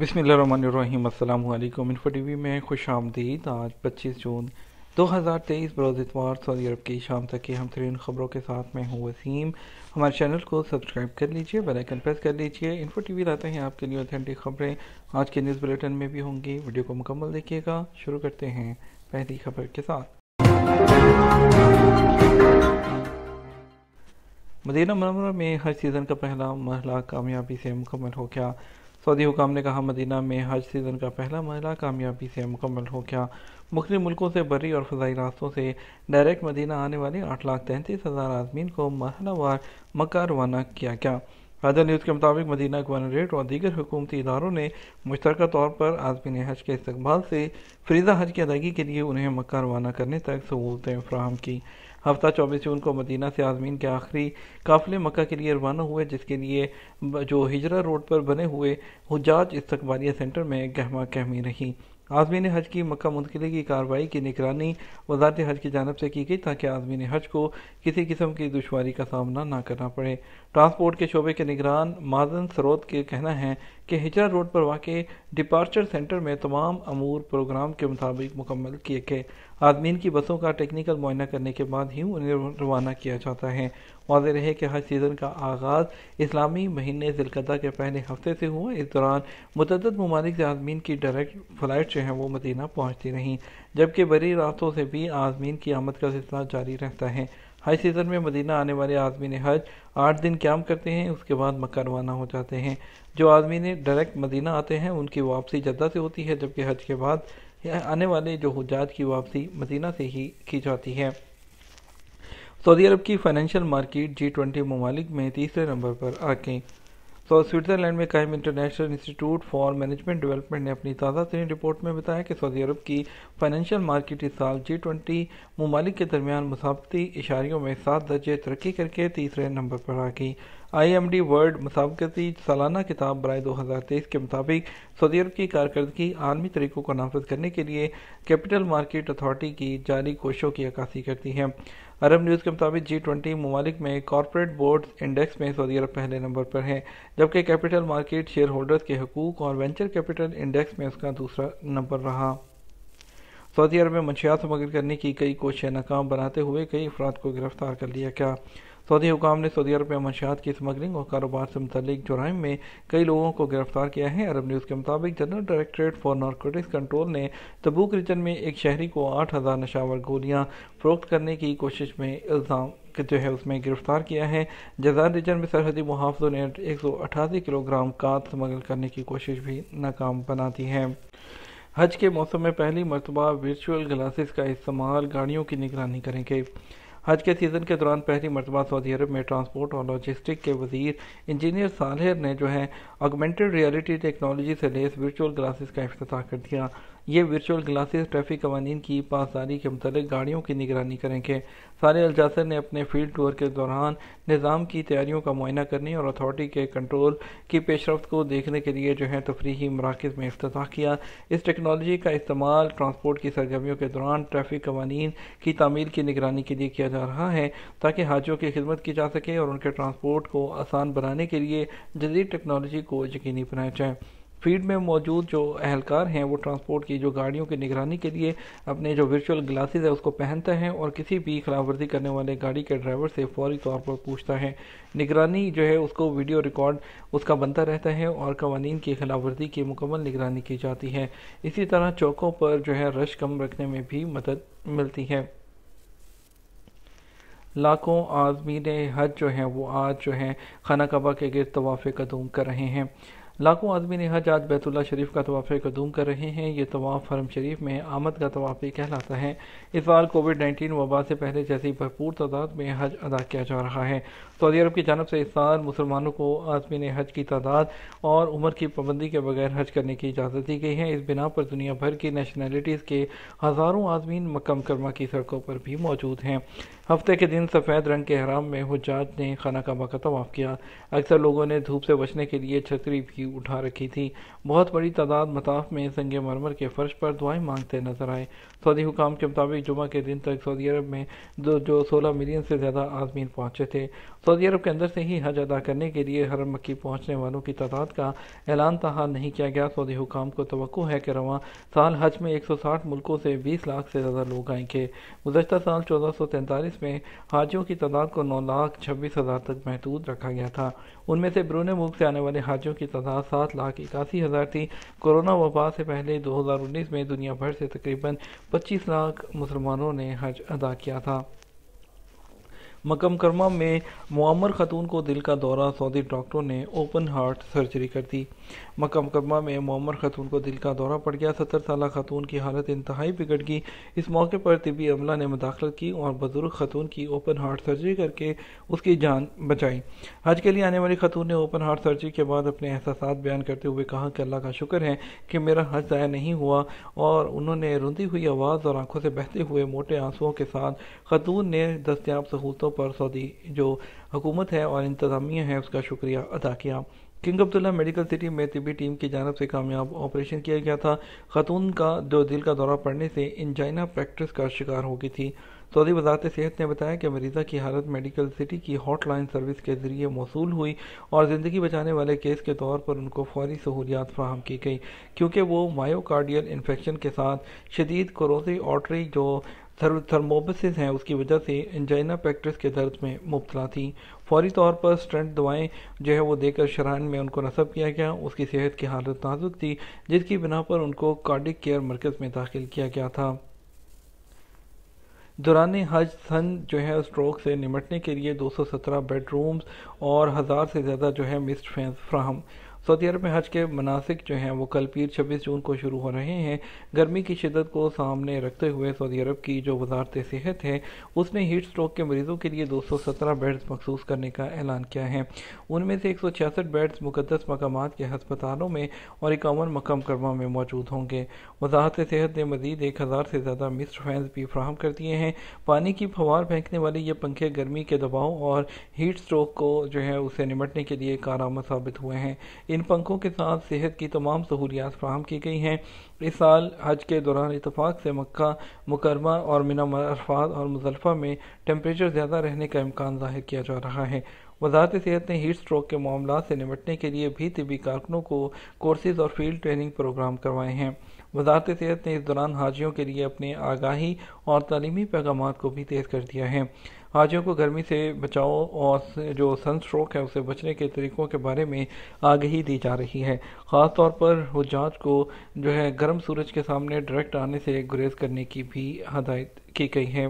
बसमीम अल्लाम info T V में खुश आमदीद आज 25 जून 2023 बरोज़ इतवार सऊदी अरब की शाम तक की हम तरीन ख़बरों के साथ में हूँ वसीम हमारे चैनल को सब्सक्राइब कर लीजिए बेल आइकन प्रेस कर लीजिए इन्फो टी वी लाते हैं आपके लिए ऑथेंटिक खबरें आज के न्यूज़ बुलेटिन में भी होंगी वीडियो को मुकम्मल देखिएगा शुरू करते हैं पहली खबर के साथ मदीना मनवरा में हर सीज़न का पहला मरहला कामयाबी से मुकम्मल हो गया सऊदी हुकाम ने कहा मदीना में हज सीज़न का पहला मरला कामयाबी से मुकम्मल हो गया मुख्त मुल्कों से बरी और फजाई रास्तों से डायरेक्ट मदीना आने वाले आठ लाख तैंतीस हज़ार आदमीन को मरहलावार मक्का रवाना किया गया अदर न्यूज़ के मुताबिक मदीना गवर्नरेट और दीगर हुकूमती इदारों ने मुश्तरक तौर पर आजमीन हज के इस्तबाल से फ्रीजा हज की अदायगी के लिए उन्हें मक्का रवाना करने तक सहूलतें फ्राहम की हफ्ता चौबीस जून को मदीना से आजमीन के आखिरी काफिले मक्का के लिए रवाना हुए जिसके लिए जो हिजरा रोड पर बने हुए हजाज इस्तबालिया सेंटर में गहमा गहमी रही आजमीन हज की मक्का मुंतकली की कार्रवाई की निगरानी वजारत हज की जानब से की गई ताकि आजमीन हज को किसी किस्म की दुशारी का सामना ना करना पड़े ट्रांसपोर्ट के शोबे के निगरान माजन सरोत के कहना है कि हिजरा रोड पर वाक़ डिपार्चर सेंटर में तमाम अमूर प्रोग्राम के मुताबिक मुकम्मल किए गए आदमीन की बसों का टेक्निकल मुआयना करने के बाद ही उन्हें रवाना किया जाता है वाजह रहे कि हर सीज़न का आगाज़ इस्लामी महीने जिलकदा के पहले हफ्ते से हुआ इस दौरान मतदद ममालिक आजमीन की डायरेक्ट फ़्लाइट जो है वो मदीना पहुँचती रहीं जबकि बड़ी रास्तों से भी आजमीन की आमद का सिलसिला जारी रहता है हज सीज़न में मदीना आने वाले आदमी ने हज आठ दिन क्याम करते हैं उसके बाद मक्का रवाना हो जाते हैं जो आदमी ने डायरेक्ट मदीना आते हैं उनकी वापसी जद्दा से होती है जबकि हज के बाद आने वाले जो हजात की वापसी मदीना से ही की जाती है सऊदी अरब की फाइनेंशियल मार्केट जी ट्वेंटी ममालिक में तीसरे नंबर पर आ गई सो so, स्विट्ज़रलैंड में कायम International Institute for Management Development ने अपनी ताज़ा तरीन रिपोर्ट में बताया कि सऊदी अरब की फाइनेंशियल मार्केट इस साल जी ट्वेंटी ममालिक के दरमियान मुसाबती इशारियों में सात दर्जे तरक्की करके तीसरे नंबर पर आ गई आई एम डी वर्ल्ड मसावकती सालाना किताब बरए 2023 के मुताबिक सऊदी अरब की कारकर्दगी आलमी तरीक़ों को नाफज करने के लिए कैपिटल मार्केट अथॉरिटी की जारी कोशिशों की अक्सी करती है अरब न्यूज़ के मुताबिक जी ट्वेंटी ममालिक में कॉरपोरेट बोर्ड इंडेक्स में सऊदी अरब पहले नंबर पर है जबकि कैपिटल मार्केट शेयर होल्डर्स के हकूक और वेंचर कैपिटल इंडेक्स में उसका दूसरा नंबर रहा सऊदी अरब में मंशियात मगर करने की कई कोशिशें नाकाम बनाते हुए कई अफराद को गिरफ्तार कर लिया गया सऊदी हुकाम ने सऊदी अरब में मंशात की स्मगलिंग और कारोबार से मुतलिक जुराइम में कई लोगों को गिरफ्तार किया है अरब न्यूज़ के मुताबिक General Directorate for Narcotics Control ने तबूक रीजन में एक शहरी को आठ हज़ार नशावर गोलियाँ फरोख्त करने की कोशिश में इल्ज़ाम जो है उसमें गिरफ्तार किया है जजार रीजन में सरहदी मुहाफों ने एक सौ अठासी किलोग्राम कात स्मगल करने की कोशिश भी नाकाम बना दी है हज के मौसम में पहली मरतबा वर्चुअल ग्लासेस का इस्तेमाल गाड़ियों की निगरानी करेंगे हज के सीज़न के दौरान पहली मरतबा सऊदी अरब में ट्रांसपोर्ट और लॉजिस्टिक के वजीर इंजीनियर सालहर ने जो है आगमेंटेड रियलिटी टेक्नोलॉजी से लेस वर्चुअल ग्लासेस का अफ्त कर दिया ये वर्चुअल ग्लासेस ट्रैफिक कवानी की पासदारी के मतलब गाड़ियों की निगरानी करेंगे सारे अलजासर ने अपने फील्ड टूर के दौरान निज़ाम की तैयारियों का मुआयना करने और अथॉरिटी के कंट्रोल की पेशरफ को देखने के लिए जो है तफरी तो मराकज़ में अफ्ताह किया इस टेक्नोलॉजी का इस्तेमाल ट्रांसपोर्ट की सरगर्मियों के दौरान ट्रैफिक कवानी की तमीर की निगरानी के लिए किया जा रहा है ताकि हाजियों की खिदमत की जा सके और उनके ट्रांसपोर्ट को आसान बनाने के लिए जदीद टेक्नोलॉजी को यकीनी बनाया जाए फील्ड में मौजूद जो अहलकार हैं वो ट्रांसपोर्ट की जो गाड़ियों की निगरानी के लिए अपने जो वर्चुअल ग्लासेस है उसको पहनता है और किसी भी खिलाफवर्जी करने वाले गाड़ी के ड्राइवर से फौरी तौर पर पूछता है निगरानी जो है उसको वीडियो रिकॉर्ड उसका बनता रहता है और कवानीन की खिलाफवर्जी की मुकम्मल निगरानी की जाती है इसी तरह चौकों पर जो है रश कम रखने में भी मदद मिलती है लाखों आजमीन हज जो हैं वो आज जो हैं खाना कबा के गिर तवाफ़े कदम कर रहे हैं लाखों आदमी हज आज बैतुल्ला शरीफ का तवाफ़ कदूम कर रहे हैं ये तवाफ़ हरम शरीफ में आमद का तवाफ़ भी कहलाता है इस बार कोविड नाइन्टीन वबा से पहले जैसी भरपूर तादाद में हज अदा किया जा रहा है सऊदी अरब की जानब से इस साल मुसलमानों को आजमीन हज की तादाद और उम्र की पाबंदी के बगैर हज करने की इजाज़त दी गई है इस बिना पर दुनिया भर की नेशनैलिटीज़ के हज़ारों आजमीन मक्म करमा की सड़कों पर भी मौजूद हैं हफ्ते के दिन सफ़ेद रंग के हराम में हुजाज ने खाना का का तवाफ़ किया अक्सर लोगों ने धूप से बचने के लिए छतरी भी उठा रखी थी बहुत बड़ी तादाद मताफ में संग मरमर के फर्श पर दुआएं मांगते नजर आए सऊदी हुकाम के मुताबिक जुमा के दिन तक सऊदी अरब में जो जो सोलह मिलियन से ज़्यादा आज़मीन पहुँचे थे सऊदी अरब के अंदर से ही हज अदा करने के लिए हरम मक्की पहुँचने वालों की तादाद का ऐलान तहा नहीं किया गया सऊदी हुकाम को तो है कि रवान साल हज में एक सौ साठ मुल्कों से बीस लाख से ज़्यादा लोग आएंगे गुजशत साल चौदह सौ तैंतालीस में हाजियों की तादाद को नौ लाख छब्बीस हज़ार तक महदूद रखा गया था उनमें से बरून मुल्क से आने वाले हाजियों की तादाद सात लाख इक्यासी हज़ार थी कोरोना वबा से पहले दो हज़ार उन्नीस में दुनिया भर से तकरीबन पच्चीस लाख मुसलमानों ने हज अदा किया था मकम कर्मा में मुआमर खतून को दिल का दौरा सऊदी डॉक्टरों ने ओपन हार्ट सर्जरी कर दी मकम कर्मा में मुआमर खतून को दिल का दौरा पड़ गया सत्तर साल खतून की हालत इंतहाई बिगड़ गई इस मौके पर तिबी अमला ने मुदाखलत की और बुजुर्ग खतून की ओपन हार्ट सर्जरी करके उसकी जान बचाई हज के लिए आने वाली खतून ने ओपन हार्ट सर्जरी के बाद अपने एहसास बयान करते हुए कहा कि अल्लाह का शुक्र है कि मेरा हज ज़ाया नहीं हुआ और उन्होंने रुंधी हुई आवाज़ और आंखों से बहते हुए मोटे आंसुओं के साथ खतून ने दस्तियाब सहूलतों सियासतों पर सऊदी जो हुकूमत है और इंतज़ामिया है उसका शुक्रिया अदा किया किंग अब्दुल्ला मेडिकल सिटी में तिबी टीम की जानब से कामयाब ऑपरेशन किया गया था खातून का दो दिल का दौरा पड़ने से इंजाइना प्रैक्टिस का शिकार हो गई थी सऊदी वजारत सेहत ने बताया कि मरीज़ा की हालत मेडिकल सिटी की हॉटलाइन सर्विस के ज़रिए मौसू हुई और ज़िंदगी बचाने वाले केस के तौर पर उनको फौरी सहूलियात फ्राहम की गई क्योंकि वो मायोकार्डियल इन्फेक्शन के साथ शदीद करोसी ऑटरी जो थर्मोबसिस हैं उसकी वजह से एंजाइना पैक्ट्रिस के दर्द में मुबतला थी फौरी तौर पर स्टंट दवाएं जो है वो देकर शरान में उनको नस्ब किया गया उसकी सेहत की हालत नाजुक थी जिसकी बिना पर उनको कार्डिक केयर मरकज़ में दाखिल किया गया था दौरान हज सन जो है स्ट्रोक से निमटने के लिए 217 बेडरूम्स और हज़ार से ज़्यादा जो है मिस्ड फैंस फ्राहम सऊदी अरब में हज के मनासिक जो हैं वो कल पीर छब्बीस जून को शुरू हो रहे हैं गर्मी की शिदत को सामने रखते हुए सऊदी अरब की जो वजारत सेहत है उसने हीट स्ट्रोक के मरीजों के लिए दो सौ सत्रह बेड्स मखसूस करने का ऐलान किया है उनमें से एक सौ छियासठ बेड्स मुकदस मकाम के हस्पतालों में और इक्यावन मकम कर्मा में मौजूद होंगे वजारत सेहत ने मजीद एक हज़ार से ज़्यादा मिस फैंस भी फ्राहम कर दिए हैं पानी की फवार फेंकने वाले ये पंखे गर्मी के दबाव और हीट स्ट्रोक को जो है उसे निमटने के लिए कार साबित हुए हैं इन पंखों के साथ सेहत की तमाम सहूलियात फ्राहम की गई हैं इस साल हज के दौरान इतफाक़ से मक्का मुकरमा और मीना मरफात और मुजलफ़ा में टेम्परेचर ज़्यादा रहने का इम्कान ज़ाहिर किया जा रहा है वजारत सेहत ने हीट स्ट्रोक के मामला से निपटने के लिए भी तबी कारकुनों को कोर्सेज़ और फील्ड ट्रेनिंग प्रोग्राम करवाए हैं वजारत सेहत ने इस दौरान हाजियों के लिए अपने आगाही और तलीमी पैगाम को भी तेज़ कर दिया है हाजियों को गर्मी से बचाओ और जो सन स्ट्रोक है उसे बचने के तरीक़ों के बारे में आगही दी जा रही है ख़ास तौर पर हजाज को जो है गर्म सूरज के सामने डायरेक्ट आने से गुरेज करने की भी हदायत की गई है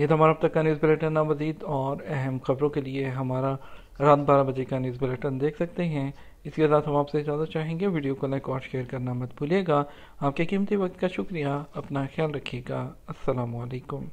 यह तो हमारा अब तक का न्यूज़ बुलेटिन ना मजीद और अहम खबरों के लिए हमारा रात बारह बजे का न्यूज़ बुलेटिन देख सकते हैं इसके साथ हम आपसे ज़्यादा चाहेंगे वीडियो को लाइक और शेयर करना मत भूलिएगा आपके कीमती वक्त का शुक्रिया अपना ख्याल रखिएगा असलकम